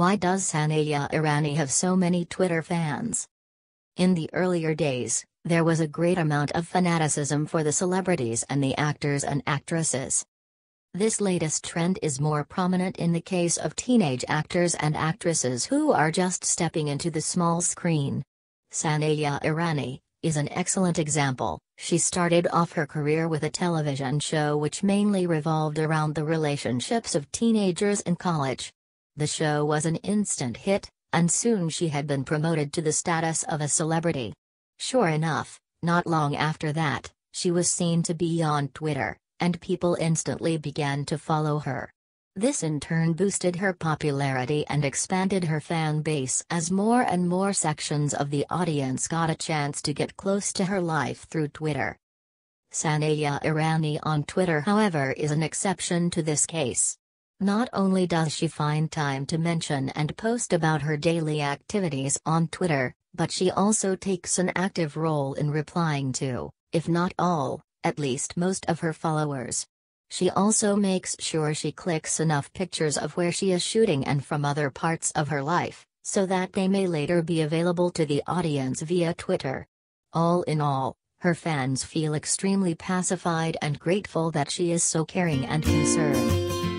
Why does Sanaya Irani have so many Twitter fans? In the earlier days, there was a great amount of fanaticism for the celebrities and the actors and actresses. This latest trend is more prominent in the case of teenage actors and actresses who are just stepping into the small screen. Sanaya Irani is an excellent example. She started off her career with a television show which mainly revolved around the relationships of teenagers in college. The show was an instant hit, and soon she had been promoted to the status of a celebrity. Sure enough, not long after that, she was seen to be on Twitter, and people instantly began to follow her. This in turn boosted her popularity and expanded her fan base as more and more sections of the audience got a chance to get close to her life through Twitter. Sanaya Irani on Twitter, however, is an exception to this case. Not only does she find time to mention and post about her daily activities on Twitter, but she also takes an active role in replying to, if not all, at least most of her followers. She also makes sure she clicks enough pictures of where she is shooting and from other parts of her life, so that they may later be available to the audience via Twitter. All in all, her fans feel extremely pacified and grateful that she is so caring and concerned.